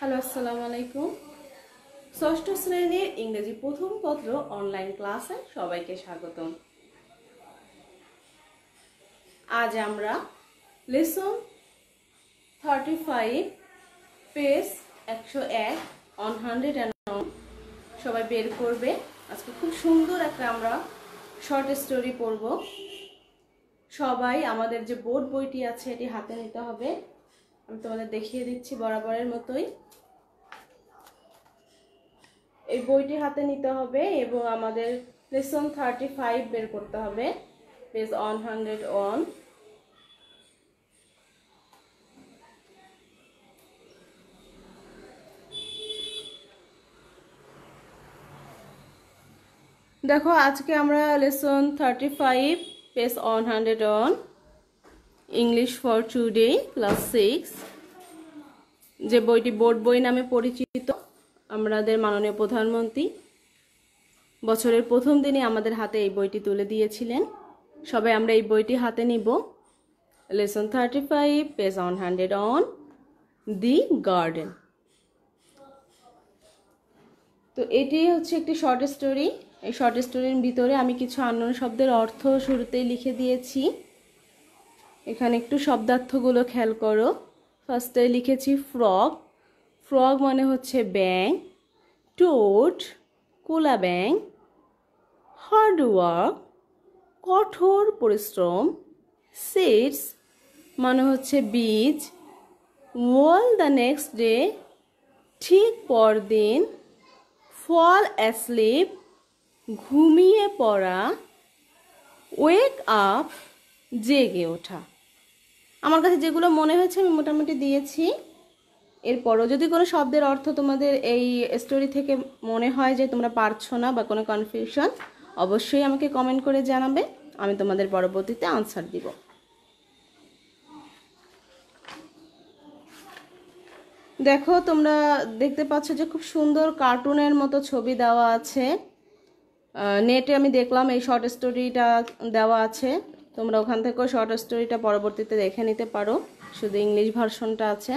Hello আসসালামু আলাইকুম ষষ্ঠ শ্রেণীর ইংরেজি প্রথম পত্র অনলাইন ক্লাসে সবাইকে স্বাগতম আজ আমরা লেসন থার্টি ফাইভ পেজ একশো এক অন হান্ড্রেড অ্যান্ড সবাই বের করবে আজকে খুব সুন্দর একটা আমরা শর্ট স্টোরি পড়ব সবাই আমাদের যে বোর্ড বইটি আছে এটি হাতে নিতে হবে আমি তোমাদের দেখিয়ে দিচ্ছি বরাবরের মতোই এই বইটি হাতে নিতে হবে এবং আমাদের লেসন থার্টি ফাইভ বের করতে হবে পেজ ওয়ান হান্ড্রেড ওয়ান দেখো আজকে আমরা lesson thirty five page one hundred one English for today class six যে বইটি বোর্ড বই নামে পরিচিত আমাদের মাননীয় প্রধানমন্ত্রী বছরের প্রথম দিনে আমাদের হাতে এই বইটি তুলে দিয়েছিলেন সবাই আমরা এই বইটি হাতে নিব lesson thirty five page one hundred one the garden তো এটি হচ্ছে একটি শর্ট স্টোরি এই শর্ট স্টোরির ভিতরে আমি কিছু আন্ন শব্দের অর্থ শুরুতেই লিখে দিয়েছি এখানে একটু শব্দার্থগুলো খেয়াল করো ফার্স্টে লিখেছি ফ্রগ ফ্রগ মানে হচ্ছে ব্যাং টোট কোলা ব্যাং হার্ডওয়ার্ক কঠোর পরিশ্রম সিডস মানে হচ্ছে বীজ ওয়াল দ্য নেক্সট ডে ঠিক পরদিন ফল অ্যাসলিপ ঘুমিয়ে পড়া ওয়েক আপ জেগে ওঠা আমার কাছে যেগুলো মনে হয়েছে আমি মোটামুটি দিয়েছি এরপরও যদি কোনো শব্দের অর্থ তোমাদের এই স্টোরি থেকে মনে হয় যে তোমরা পারছো না বা কোনো কনফিউশন অবশ্যই আমাকে কমেন্ট করে জানাবে আমি তোমাদের পরবর্তীতে আনসার দিব দেখো তোমরা দেখতে পাচ্ছ যে খুব সুন্দর কার্টুনের মতো ছবি দেওয়া আছে নেটে আমি দেখলাম এই শর্ট স্টোরিটা দেওয়া আছে তোমরা ওখান থেকেও শর্ট স্টোরিটা পরবর্তীতে দেখে নিতে পারো শুধু ইংলিশ ভার্সনটা আছে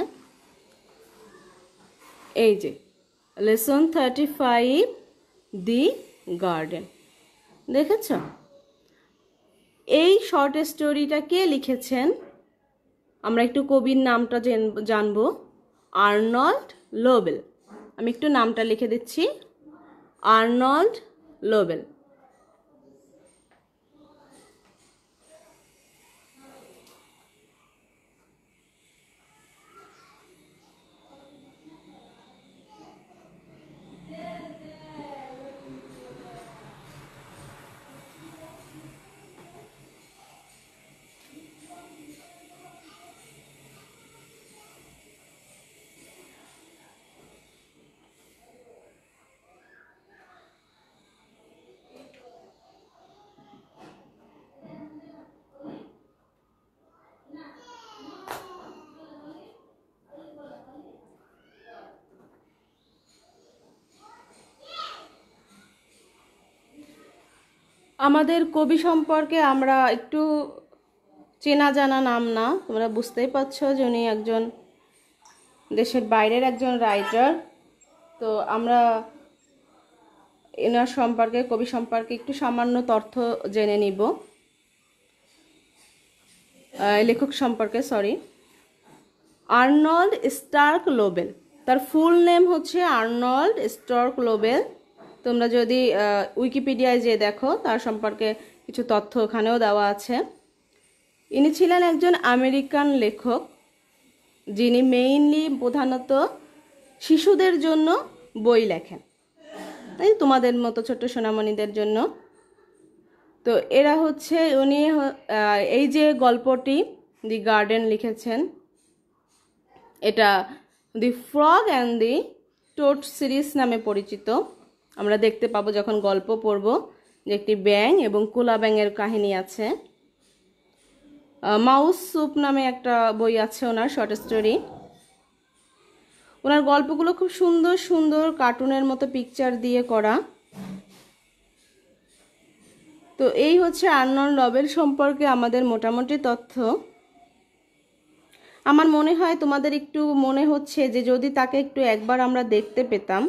এই যে lesson thirty five the garden দেখেছ এই শর্ট স্টোরিটা কে লিখেছেন আমরা একটু কবির নামটা জানব আর্নল্ড লোবেল আমি একটু নামটা লিখে দিচ্ছি আর্নল্ড লোবেল আমাদের কবি সম্পর্কে আমরা একটু চেনা জানা নাম না তোমরা বুঝতেই পারছো যে উনি একজন দেশের বাইরের একজন রাইটার তো আমরা এনার সম্পর্কে কবি সম্পর্কে একটু সামান্য তথ্য জেনে নিব লেখক সম্পর্কে সরি আর্নল্ড স্টার্ক লোবেল তার ফুল নেম হচ্ছে আর্নল্ড স্টার্ক লোবেল তোমরা যদি উইকিপিডিয়ায় যে দেখো তার সম্পর্কে কিছু তথ্য ওখানেও দেওয়া আছে ইনি ছিলেন একজন আমেরিকান লেখক যিনি মেইনলি প্রধানত শিশুদের জন্য বই লেখেন তাই তোমাদের মতো ছোট্ট সোনামণিদের জন্য তো এরা হচ্ছে উনি এই যে গল্পটি দি গার্ডেন লিখেছেন এটা the frog and the toad series নামে পরিচিত আমরা দেখতে পাবো যখন গল্প পড়ব যে একটি ব্যাং এবং কোলা ব্যাঙের কাহিনী আছে মাউস সুপ নামে একটা বই আছে ওনার শর্ট স্টোরি ওনার গল্পগুলো খুব সুন্দর সুন্দর কার্টুনের মতো পিকচার দিয়ে করা তো এই হচ্ছে আর্নন লবেল সম্পর্কে আমাদের মোটামুটি তথ্য আমার মনে হয় তোমাদের একটু মনে হচ্ছে যে যদি তাকে একটু একবার আমরা দেখতে পেতাম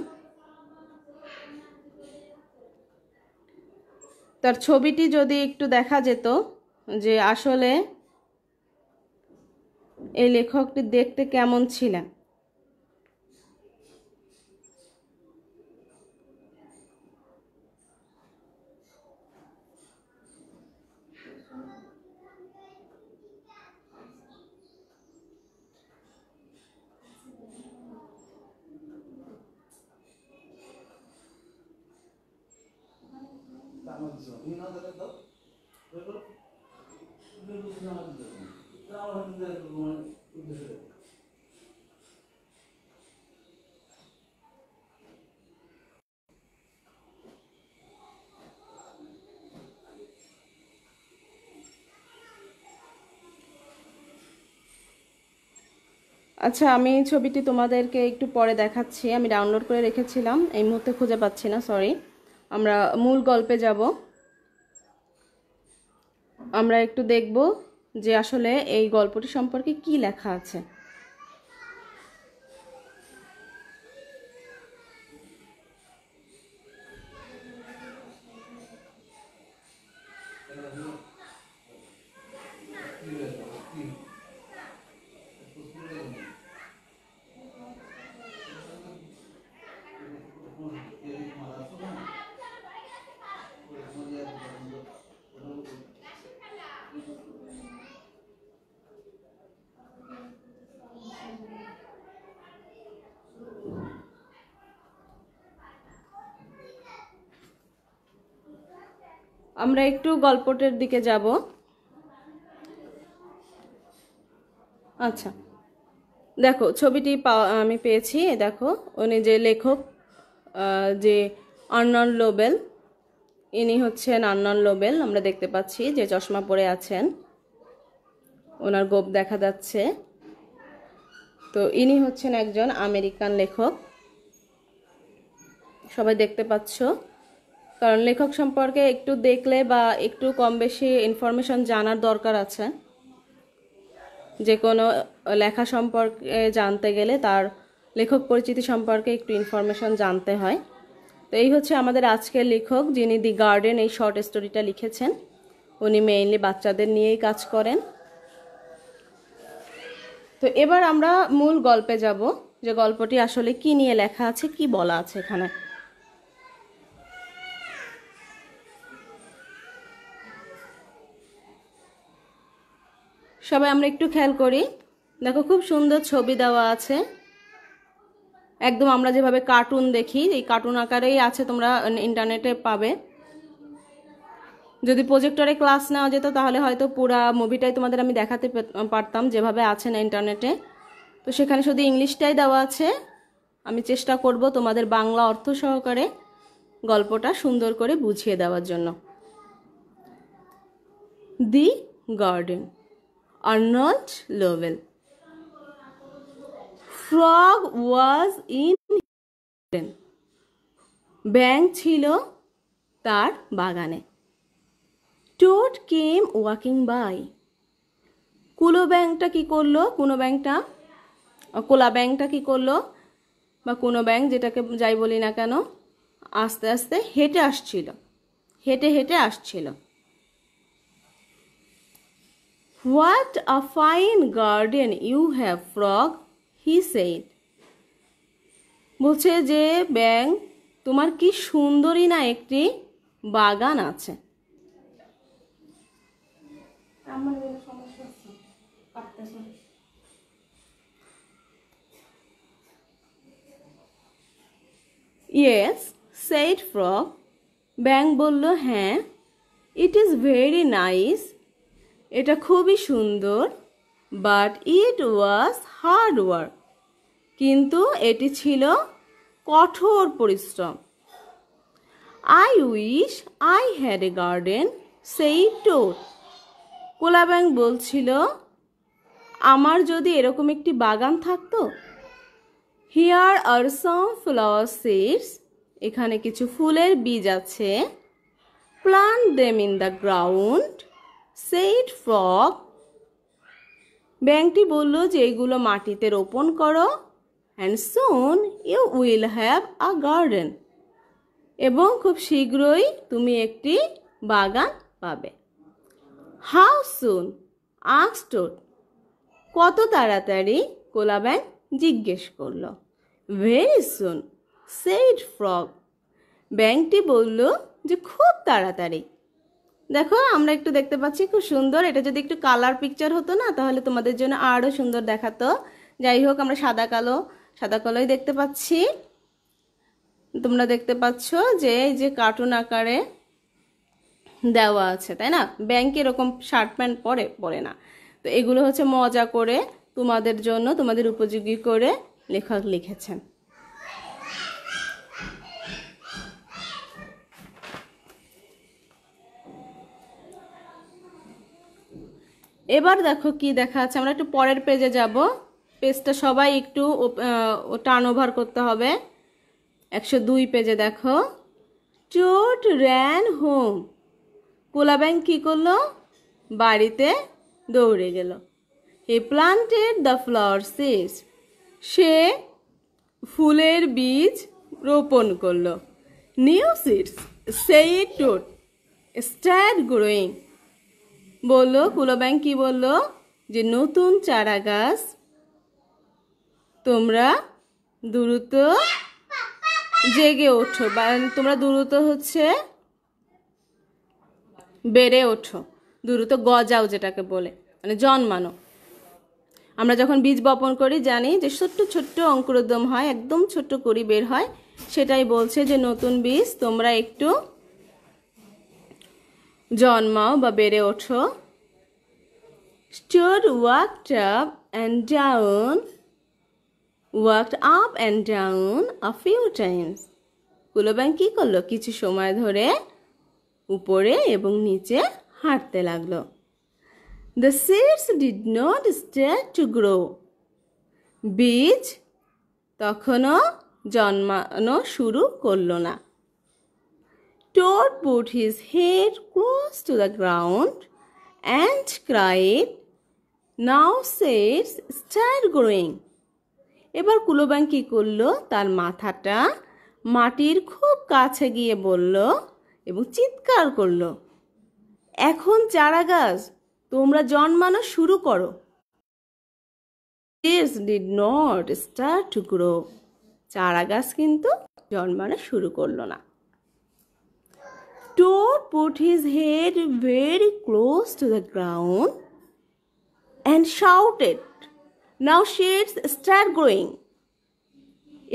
তার ছবিটি যদি একটু দেখা যেত যে আসলে এই লেখকটি দেখতে কেমন ছিলেন আচ্ছা আমি ছবিটি তোমাদেরকে একটু পরে দেখাচ্ছি আমি ডাউনলোড করে রেখেছিলাম এই মুহূর্তে খুঁজে পাচ্ছি না সরি আমরা মূল গল্পে যাব আমরা একটু দেখব যে আসলে এই গল্পটি সম্পর্কে কি লেখা আছে আমরা একটু গল্পটের দিকে যাব আচ্ছা দেখো ছবিটি পাওয়া আমি পেয়েছি দেখো উনি যে লেখক যে আর্নন লোবেল ইনি হচ্ছেন আর্নন লোবেল আমরা দেখতে পাচ্ছি যে চশমা পরে আছেন ওনার গোপ দেখা যাচ্ছে তো ইনি হচ্ছেন একজন আমেরিকান লেখক সবাই দেখতে পাচ্ছ কারণ লেখক সম্পর্কে একটু দেখলে বা একটু কম বেশি ইনফরমেশন জানার দরকার আছে যে কোনো লেখা সম্পর্কে জানতে গেলে তার লেখক পরিচিতি সম্পর্কে একটু ইনফরমেশন জানতে হয় তো এই হচ্ছে আমাদের আজকের লেখক যিনি দি গার্ডেন এই শর্ট স্টোরিটা লিখেছেন উনি মেইনলি বাচ্চাদের নিয়েই কাজ করেন তো এবার আমরা মূল গল্পে যাব যে গল্পটি আসলে কি নিয়ে লেখা আছে কি বলা আছে এখানে সবাই আমরা একটু খেয়াল করি দেখো খুব সুন্দর ছবি দেওয়া আছে একদম আমরা যেভাবে কার্টুন দেখি এই কার্টুন আকারেই আছে তোমরা ইন্টারনেটে পাবে যদি প্রজেক্টরে ক্লাস নেওয়া যেত তাহলে হয়তো পুরা মুভিটাই তোমাদের আমি দেখাতে পারতাম যেভাবে আছে না ইন্টারনেটে তো সেখানে শুধু ইংলিশটাই দেওয়া আছে আমি চেষ্টা করব তোমাদের বাংলা অর্থ সহকারে গল্পটা সুন্দর করে বুঝিয়ে দেওয়ার জন্য the garden Arnold Lovell. Frog was in Britain. ব্যাং ছিল তার বাগানে টোট কেম ওয়াকিং বাই কুলো ব্যাংকটা কী করলো কোনো ব্যাংকটা কোলা ব্যাংকটা কী করলো বা কোনো ব্যাংক যেটাকে যাই বলি না কেন আস্তে আস্তে হেঁটে আসছিল হেঁটে হেঁটে আসছিল What a fine garden you have, frog, he said. বলছে যে ব্যাং তোমার কি সুন্দরী না একটি বাগান আছে ইয়েস সেট ফ্রক ব্যাং বলল হ্যাঁ ইট ইজ ভেরি নাইস এটা খুবই সুন্দর but it was hard work কিন্তু এটি ছিল কঠোর পরিশ্রম I wish I had a garden সেই টোর কোলাব্যাং বলছিল আমার যদি এরকম একটি বাগান থাকতো here are some flower seeds এখানে কিছু ফুলের বীজ আছে plant them in the ground said frog ব্যাংকটি বলল যে এইগুলো মাটিতে রোপণ করো and soon you will have a garden এবং খুব শীঘ্রই তুমি একটি বাগান পাবে হাউ সুন আক্সটোর কত তাড়াতাড়ি কোলা ব্যাং জিজ্ঞেস করল ভেরি সুন সেইড ফ্রক ব্যাংকটি বলল যে খুব তাড়াতাড়ি দেখো আমরা একটু দেখতে পাচ্ছি খুব সুন্দর এটা যদি একটু কালার পিকচার হতো না তাহলে তোমাদের জন্য আরও সুন্দর দেখাতো যাই হোক আমরা সাদা কালো সাদা কালোই দেখতে পাচ্ছি তোমরা দেখতে পাচ্ছ যে এই যে কার্টুন আকারে দেওয়া আছে তাই না ব্যাংকে এরকম শার্ট প্যান্ট পরে পরে না তো এগুলো হচ্ছে মজা করে তোমাদের জন্য তোমাদের উপযোগী করে লেখক লিখেছেন এবার দেখো কি দেখা আছে আমরা একটু পরের পেজে যাব পেজটা সবাই একটু টার্ন ওভার করতে হবে একশো দুই পেজে দেখো চোট র্যান হোম কোলা ব্যাং কী করলো বাড়িতে দৌড়ে গেল হে প্লান্টেড দ্য ফ্লাওয়ার সিস সে ফুলের বীজ রোপণ করলো নিউ সিডস সেই টোট স্টার্ট গ্রোয়িং বলল ব্যাং কি বলল যে নতুন চারা গাছ তোমরা দ্রুত জেগে ওঠো বা তোমরা দ্রুত হচ্ছে বেড়ে ওঠো দ্রুত গজাও যেটাকে বলে মানে জন্মানো আমরা যখন বীজ বপন করি জানি যে ছোট্ট ছোট্ট অঙ্কুরোদ্যম হয় একদম ছোট্ট করি বের হয় সেটাই বলছে যে নতুন বীজ তোমরা একটু জন্মাও বা বেড়ে ওঠো walk up and down walk up and down down a times কুলো কুলোব্যাং কী করলো কিছু সময় ধরে উপরে এবং নিচে হাঁটতে লাগলো the seeds did not start to grow বীজ তখনও জন্মানো শুরু করলো না Toad put his head close to the ground and cried, Now says, start growing. এবার কুলোবাং কি করলো তার মাথাটা মাটির খুব কাছে গিয়ে বলল এবং চিৎকার করলো এখন চারা গাছ তোমরা জন্মানো শুরু করো trees did not start to grow চারা গাছ কিন্তু জন্মানো শুরু করলো না Toad put his head very close to the ground and shouted, Now shades start growing.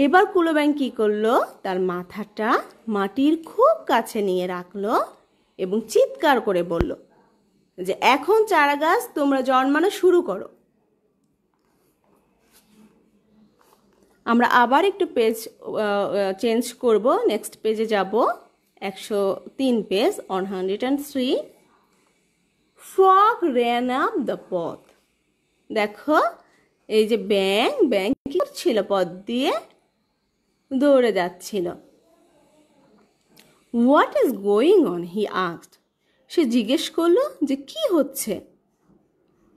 এবার কুলোব্যাং ব্যাং কী করলো তার মাথাটা মাটির খুব কাছে নিয়ে রাখলো এবং চিৎকার করে বলল যে এখন চারাগাছ তোমরা জন্মানো শুরু করো আমরা আবার একটু পেজ চেঞ্জ করব নেক্সট পেজে যাবো একশো তিন page one hundred and three frog ran up the পথ দেখো এই যে ব্যাং ব্যাং কি করছিল পথ দিয়ে দৌড়ে যাচ্ছিল what is going on he asked সে জিজ্ঞেস করলো যে কি হচ্ছে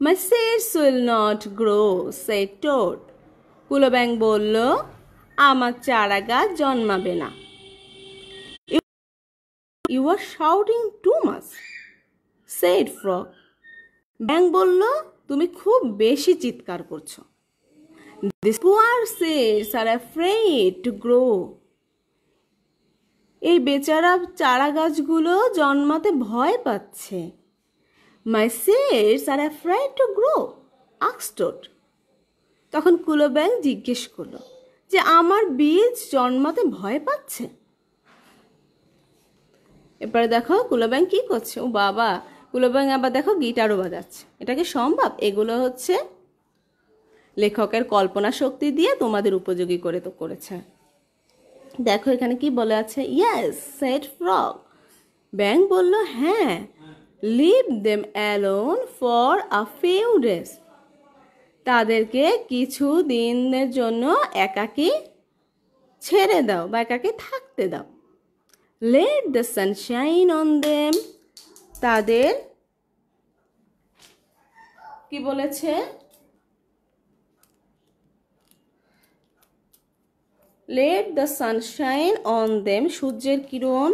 my seeds will not grow said toad কুলো ব্যাং বলল আমার চারা গাছ জন্মাবে না you are shouting too much said frog ব্যাং বলল তুমি খুব বেশি চিৎকার করছো this poor seeds are afraid to grow এই বেচারা চারা গাছগুলো জন্মাতে ভয় পাচ্ছে my seeds are afraid to grow আকস্টোট তখন কুলো ব্যাং জিজ্ঞেস করলো যে আমার বীজ জন্মাতে ভয় পাচ্ছে এবারে দেখো কুলোব্যাং কী করছে ও বাবা কুলোব্যাং আবার দেখো গিটারও বাজাচ্ছে এটা কি সম্ভব এগুলো হচ্ছে লেখকের কল্পনা শক্তি দিয়ে তোমাদের উপযোগী করে তো করেছে দেখো এখানে কি বলে আছে ইয়াস সেট ফ্রক ব্যাং বলল হ্যাঁ leave them alone for a few days তাদেরকে কিছু দিনের জন্য একাকি ছেড়ে দাও বা একাকি থাকতে দাও let the sunshine on them তাদের কি বলেছে let the sunshine on them সূর্যের কিরণ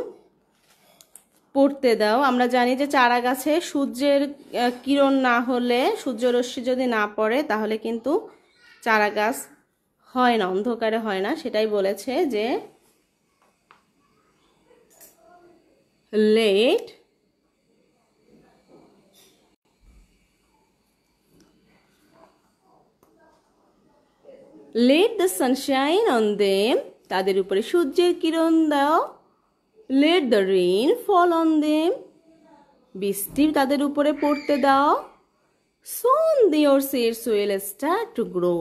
পড়তে দাও আমরা জানি যে চারা গাছে সূর্যের কিরণ না হলে সূর্যরশ্মি যদি না পড়ে তাহলে কিন্তু চারা গাছ হয় না অন্ধকারে হয় না সেটাই বলেছে যে let let the sunshine on them তাদের উপরে সূর্যের কিরণ দাও let the rain fall on them বৃষ্টি তাদের উপরে পড়তে দাও সোন দিওর সের সোয়েল স্টার টু গ্রো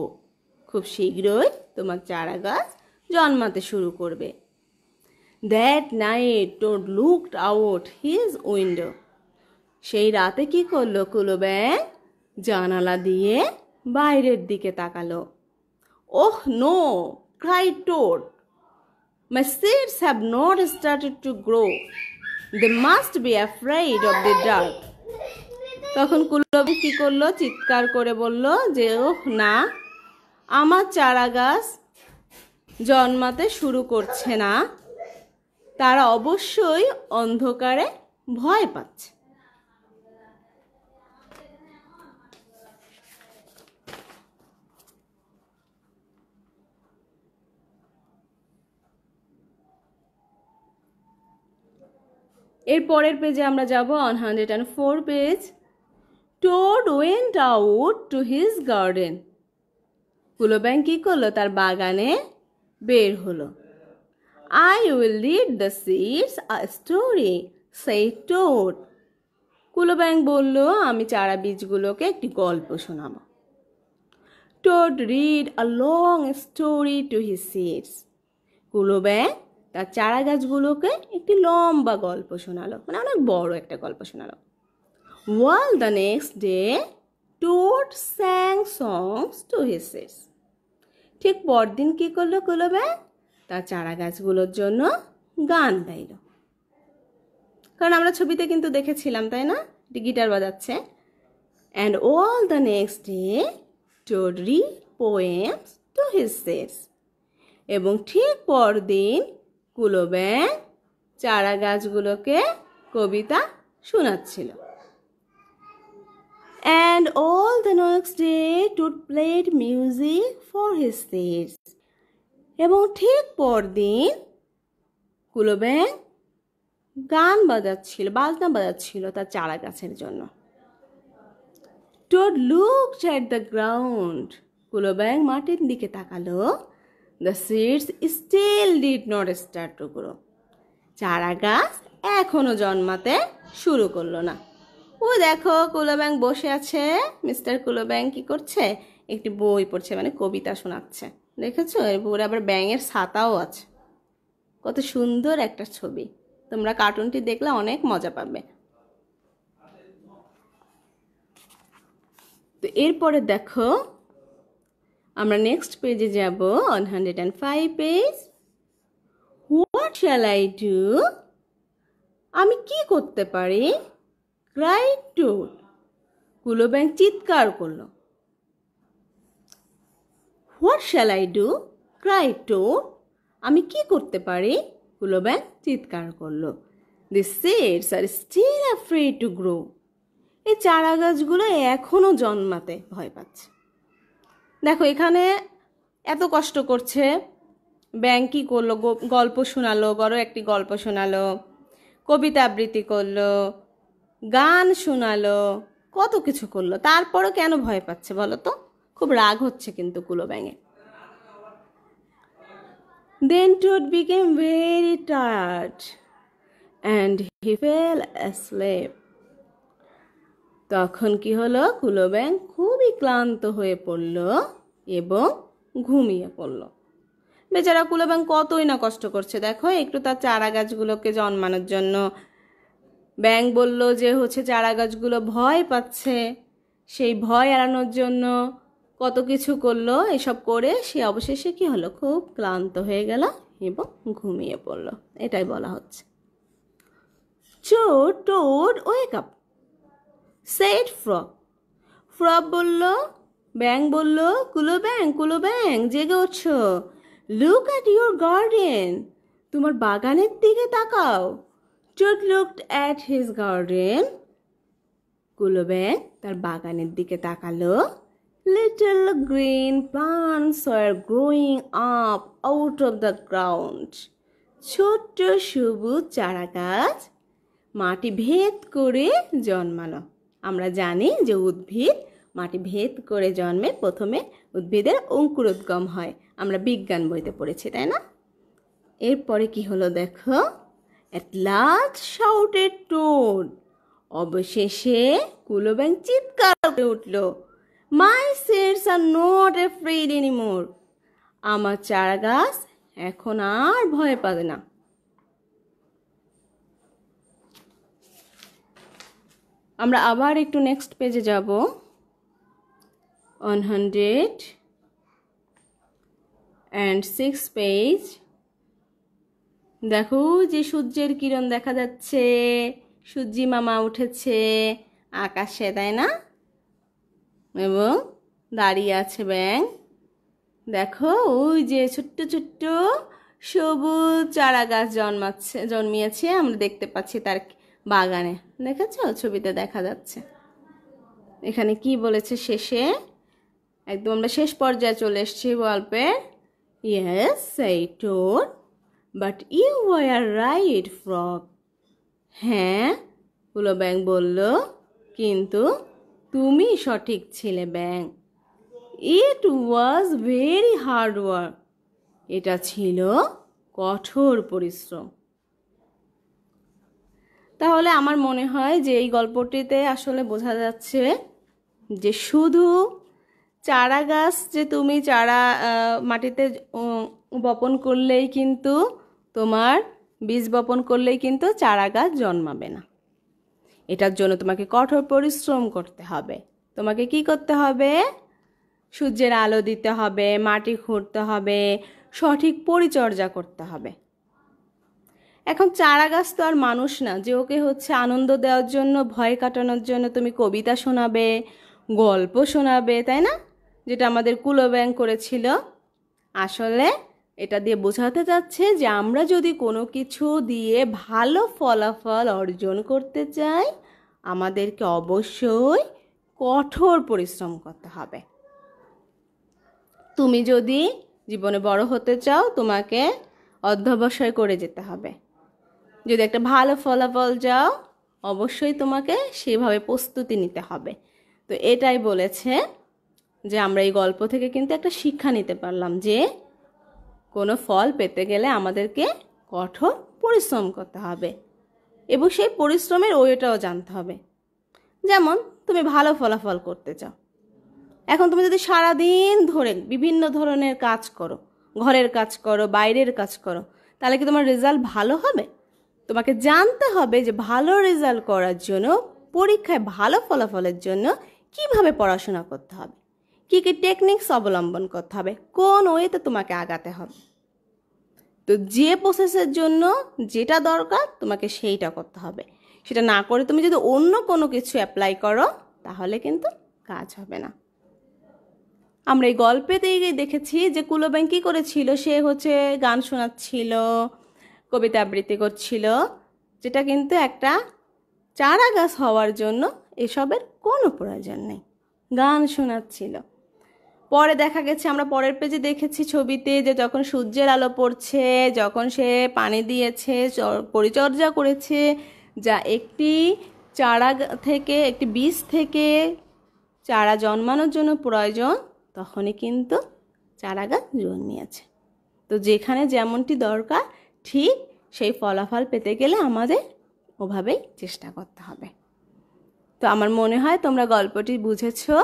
খুব শীঘ্রই তোমার চারা গাছ জন্মাতে শুরু করবে that night toad looked out his window সেই রাতে কি করলো কুলো ব্যাং জানালা দিয়ে বাইরের দিকে তাকালো oh no cry toad my seeds have not started to grow they must be afraid of the dark তখন কুলবি কি করলো চিৎকার করে বলল যে ওহ না আমার চারা গাছ জন্মাতে শুরু করছে না তারা অবশ্যই অন্ধকারে ভয় পাচ্ছে এর পরের পেজে আমরা যাব one hundred and four page toad went out to his garden কুলোব্যাং কী করলো তার বাগানে বের হলো I will read the seeds a story, said Toad. কুলোব্যাং বলল আমি চারা বীজগুলোকে একটি গল্প শোনাবো toad read a long story to his seeds কুলোব্যাং তার চারা গাছগুলোকে একটি লম্বা গল্প শোনালো মানে অনেক বড় একটা গল্প শোনালো all the next day toad sang songs to seeds ঠিক পরদিন কী করলো কুলোব্যাং তার চারা গাছগুলোর জন্য গান গাইল কারণ আমরা ছবিতে কিন্তু দেখেছিলাম তাই না গিটার বাজাচ্ছে and all the next day toad read poems to his এবং ঠিক পরদিন কুলোব্যাং চারা গাছগুলোকে কবিতা শোনাচ্ছিল and all the next day to played music for his এবং ঠিক পরদিন কুলো ব্যাং গান বাজাচ্ছিল বাজনা বাজাচ্ছিল তার চারা গাছের জন্য toad look at the ground কুলো মাটির দিকে তাকালো the seeds still did not start to grow চারা গাছ এখনও জন্মাতে শুরু করলো না ও দেখো কুলো ব্যাং বসে আছে মিস্টার কুলো ব্যাং কী করছে একটি বই পড়ছে মানে কবিতা শোনাচ্ছে দেখেছো এর উপরে আবার ব্যাঙের ছাতাও আছে কত সুন্দর একটা ছবি তোমরা কার্টুনটি দেখলে অনেক মজা পাবে তো এরপরে দেখো আমরা নেক্সট পেজে যাব one hundred and five page what shall I do আমি কি করতে পারি ক্রাই টু কুলো ব্যাংক চিৎকার করলো what shall I do cry toad আমি কি করতে পারি হুলোব্যাং চিৎকার করলো the seeds are still afraid to grow এই চারা গাছগুলো এখনও জন্মাতে ভয় পাচ্ছে দেখো এখানে এত কষ্ট করছে ব্যাং কী করলো গল্প শোনালো বড় একটি গল্প শোনালো কবিতা আবৃত্তি করলো গান শোনালো কত কিছু করলো তারপরও কেন ভয় পাচ্ছে বলো তো খুব রাগ হচ্ছে কিন্তু কুলো ব্যাঙে then toad became very tired and he fell asleep তখন কি হলো কুলো ব্যাং খুবই ক্লান্ত হয়ে পড়ল এবং ঘুমিয়ে পড়ল বেচারা কুলো ব্যাং কতই না কষ্ট করছে দেখো একটু তার চারা গাছগুলোকে জন্মানোর জন্য ব্যাং বলল যে হচ্ছে চারা গাছগুলো ভয় পাচ্ছে সেই ভয় এড়ানোর জন্য কত কিছু করলো এসব করে সে অবশেষে কি হলো খুব ক্লান্ত হয়ে গেল এবং ঘুমিয়ে পড়ল এটাই বলা হচ্ছে চোর toad wake up said frog frog বলল ব্যাং বলল কুলো ব্যাং কুলো ব্যাং জেগে উঠছ লুক অ্যাট ইউর গার্ডেন তোমার বাগানের দিকে তাকাও চোট লুকড অ্যাট হিজ গার্ডেন কুলো ব্যাং তার বাগানের দিকে তাকালো Little green plants were growing up out of the ground. ছোট্ট সবুজ চারা গাছ মাটি ভেদ করে জন্মালো আমরা জানি যে উদ্ভিদ মাটি ভেদ করে জন্মে প্রথমে উদ্ভিদের অঙ্কুরোদ্গম হয় আমরা বিজ্ঞান বইতে পড়েছি তাই না এরপরে কি হলো দেখো অ্যাট লাস্ট শাউটেড টোড অবশেষে কুলোব্যাং চিৎকার করে উঠলো my seeds are not afraid anymore আমার চারা গাছ এখন আর ভয় পাবে না আমরা আবার একটু নেক্সট পেজে যাব one hundred and six page দেখো যে সূর্যের কিরণ দেখা যাচ্ছে সূর্যি মামা উঠেছে আকাশে তাই না এবং দাঁড়িয়ে আছে ব্যাং দেখো ওই যে ছোট্ট ছোট্ট সবুজ চারা গাছ জন্মাচ্ছে জন্মিয়েছে আমরা দেখতে পাচ্ছি তার বাগানে দেখেছ ছবিতে দেখা যাচ্ছে এখানে কি বলেছে শেষে একদম আমরা শেষ পর্যায়ে চলে এসেছি গল্পে ইয়েস এই toad but you were right frog হ্যাঁ কুলো ব্যাং বলল কিন্তু তুমি সঠিক ছিলে ব্যাং it was very hard work এটা ছিল কঠোর পরিশ্রম তাহলে আমার মনে হয় যে এই গল্পটিতে আসলে বোঝা যাচ্ছে যে শুধু চারা গাছ যে তুমি চারা মাটিতে বপন করলেই কিন্তু তোমার বীজ বপন করলেই কিন্তু চারা গাছ জন্মাবে না এটার জন্য তোমাকে কঠোর পরিশ্রম করতে হবে তোমাকে কি করতে হবে সূর্যের আলো দিতে হবে মাটি খুঁড়তে হবে সঠিক পরিচর্যা করতে হবে এখন চারা গাছ তো আর মানুষ না যে ওকে হচ্ছে আনন্দ দেওয়ার জন্য ভয় কাটানোর জন্য তুমি কবিতা শোনাবে গল্প শোনাবে তাই না যেটা আমাদের কুলব্যাং করেছিল আসলে এটা দিয়ে বোঝাতে যাচ্ছে যে আমরা যদি কোনো কিছু দিয়ে ভালো ফলাফল অর্জন করতে চাই আমাদেরকে অবশ্যই কঠোর পরিশ্রম করতে হবে তুমি যদি জীবনে বড় হতে চাও তোমাকে অধ্যবসায় করে যেতে হবে যদি একটা ভালো ফলাফল যাও অবশ্যই তোমাকে সেভাবে প্রস্তুতি নিতে হবে তো এটাই বলেছে যে আমরা এই গল্প থেকে কিন্তু একটা শিক্ষা নিতে পারলাম যে কোনো ফল পেতে গেলে আমাদেরকে কঠোর পরিশ্রম করতে হবে এবং সেই পরিশ্রমের ওয়েটাও জানতে হবে যেমন তুমি ভালো ফলাফল করতে চাও এখন তুমি যদি সারাদিন ধরে বিভিন্ন ধরনের কাজ করো ঘরের কাজ করো বাইরের কাজ করো তাহলে কি তোমার রেজাল্ট ভালো হবে তোমাকে জানতে হবে যে ভালো রেজাল্ট করার জন্য পরীক্ষায় ভালো ফলাফলের জন্য কিভাবে পড়াশোনা করতে হবে কী কী টেকনিক্স অবলম্বন করতে হবে কোন ওয়েতে তোমাকে আগাতে হবে তো যে প্রসেসের জন্য যেটা দরকার তোমাকে সেইটা করতে হবে সেটা না করে তুমি যদি অন্য কোনো কিছু অ্যাপ্লাই করো তাহলে কিন্তু কাজ হবে না আমরা এই গিয়ে দেখেছি যে কুলবেন কী করেছিল সে হচ্ছে গান শোনাচ্ছিল কবিতা আবৃত্তি করছিল যেটা কিন্তু একটা চারা গাছ হওয়ার জন্য এসবের কোনো প্রয়োজন নেই গান শোনাচ্ছিল পরে দেখা গেছে আমরা পরের পেজে দেখেছি ছবিতে যে যখন সূর্যের আলো পড়ছে যখন সে পানি দিয়েছে পরিচর্যা করেছে যা একটি চারা থেকে একটি বীজ থেকে চারা জন্মানোর জন্য প্রয়োজন তখনই কিন্তু চারা গাছ জন্মিয়েছে তো যেখানে যেমনটি দরকার ঠিক সেই ফলাফল পেতে গেলে আমাদের ওভাবেই চেষ্টা করতে হবে তো আমার মনে হয় তোমরা গল্পটি বুঝেছো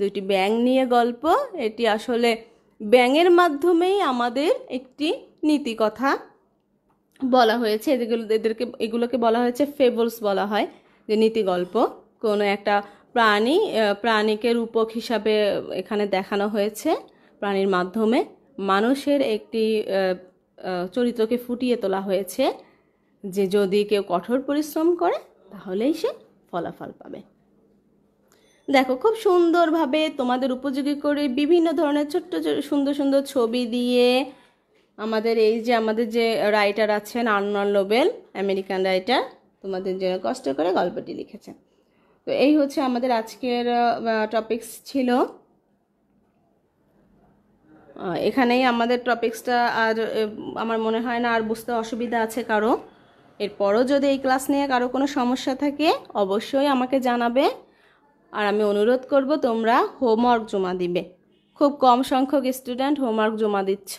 দুইটি ব্যাং নিয়ে গল্প এটি আসলে ব্যাঙের মাধ্যমেই আমাদের একটি নীতিকথা বলা হয়েছে এদেরগুলো এদেরকে এগুলোকে বলা হয়েছে ফেবলস বলা হয় যে নীতি গল্প কোনো একটা প্রাণী প্রাণীকে রূপক হিসাবে এখানে দেখানো হয়েছে প্রাণীর মাধ্যমে মানুষের একটি চরিত্রকে ফুটিয়ে তোলা হয়েছে যে যদি কেউ কঠোর পরিশ্রম করে তাহলেই সে ফলাফল পাবে দেখো খুব সুন্দরভাবে তোমাদের উপযোগী করে বিভিন্ন ধরনের ছোট্ট সুন্দর সুন্দর ছবি দিয়ে আমাদের এই যে আমাদের যে রাইটার আছেন আর্নল নোবেল আমেরিকান রাইটার তোমাদের জন্য কষ্ট করে গল্পটি লিখেছেন তো এই হচ্ছে আমাদের আজকের টপিকস ছিল এখানেই আমাদের টপিক্সটা আর আমার মনে হয় না আর বুঝতে অসুবিধা আছে কারো এরপরও যদি এই ক্লাস নিয়ে কারো কোনো সমস্যা থাকে অবশ্যই আমাকে জানাবে আর আমি অনুরোধ করব তোমরা হোমওয়ার্ক জমা দিবে খুব কম সংখ্যক স্টুডেন্ট হোমওয়ার্ক জমা দিচ্ছ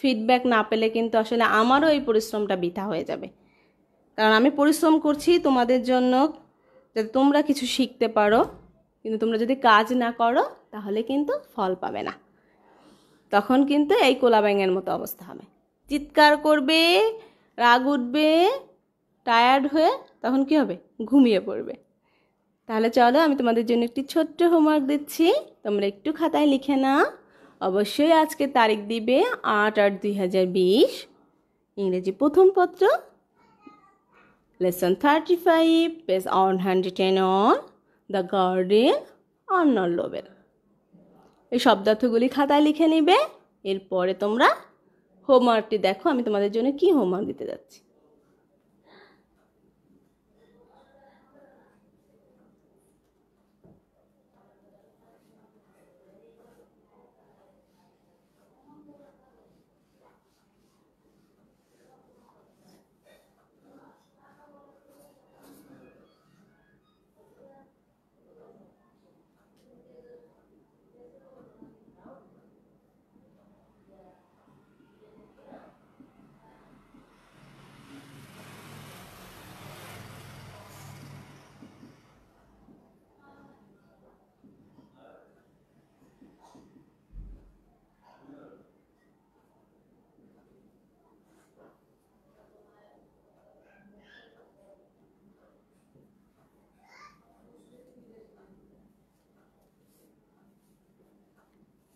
ফিডব্যাক না পেলে কিন্তু আসলে আমারও এই পরিশ্রমটা বৃথা হয়ে যাবে কারণ আমি পরিশ্রম করছি তোমাদের জন্য যাতে তোমরা কিছু শিখতে পারো কিন্তু তোমরা যদি কাজ না করো তাহলে কিন্তু ফল পাবে না তখন কিন্তু এই কোলা ব্যাঙের মতো অবস্থা হবে চিৎকার করবে রাগ উঠবে টায়ার্ড হয়ে তখন কি হবে ঘুমিয়ে পড়বে তাহলে চলো আমি তোমাদের জন্য একটি ছোট্ট হোমওয়ার্ক দিচ্ছি তোমরা একটু খাতায় লিখে না অবশ্যই আজকে তারিখ দিবে আট আট দুই হাজার বিশ ইংরেজি প্রথম পত্র lesson thirty five page one hundred ten on the garden Arnold Lobel এই শব্দার্থগুলি খাতায় লিখে নিবে এরপরে তোমরা হোমওয়ার্কটি দেখো আমি তোমাদের জন্য কি হোমওয়ার্ক দিতে যাচ্ছি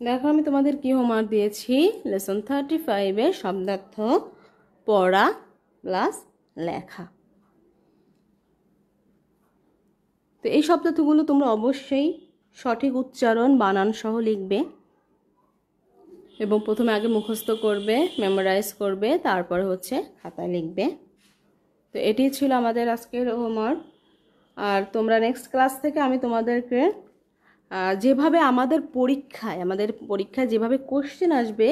দেখো আমি তোমাদের কি হোমওয়ার্ক দিয়েছি লেসন থার্টি ফাইভের শব্দার্থ পড়া প্লাস লেখা তো এই শব্দার্থগুলো তোমরা অবশ্যই সঠিক উচ্চারণ বানান সহ লিখবে এবং প্রথমে আগে মুখস্থ করবে মেমোরাইজ করবে তারপর হচ্ছে খাতায় লিখবে তো এটি ছিল আমাদের আজকের হোমওয়ার্ক আর তোমরা নেক্সট ক্লাস থেকে আমি তোমাদেরকে যেভাবে আমাদের পরীক্ষায় আমাদের পরীক্ষায় যেভাবে কোশ্চেন আসবে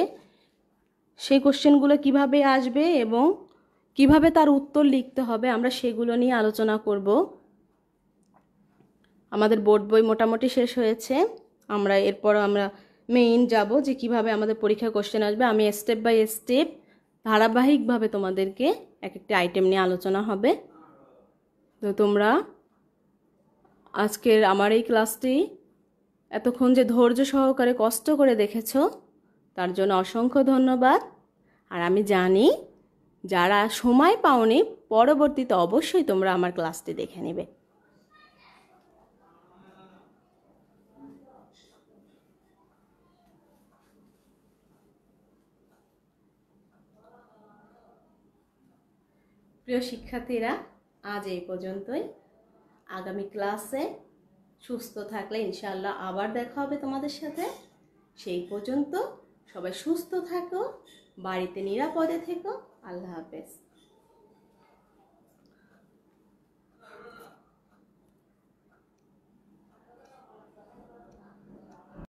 সেই কোশ্চেনগুলো কিভাবে আসবে এবং কিভাবে তার উত্তর লিখতে হবে আমরা সেগুলো নিয়ে আলোচনা করব আমাদের বোর্ড বই মোটামুটি শেষ হয়েছে আমরা এরপর আমরা মেইন যাব যে কিভাবে আমাদের পরীক্ষা কোশ্চেন আসবে আমি স্টেপ বাই স্টেপ ধারাবাহিকভাবে তোমাদেরকে এক একটা আইটেম নিয়ে আলোচনা হবে তো তোমরা আজকের আমার এই ক্লাসটি এতক্ষণ যে ধৈর্য সহকারে কষ্ট করে দেখেছ তার জন্য অসংখ্য ধন্যবাদ আর আমি জানি যারা সময় পাওনি পরবর্তীতে অবশ্যই তোমরা আমার ক্লাসটি দেখে নেবে প্রিয় শিক্ষার্থীরা আজ এই পর্যন্তই আগামী ক্লাসে সুস্থ থাকলে ইনশাল্লাহ আবার দেখা হবে তোমাদের সাথে সেই পর্যন্ত সবাই সুস্থ থাকো বাড়িতে নিরাপদে থেকো আল্লাহ হাফেজ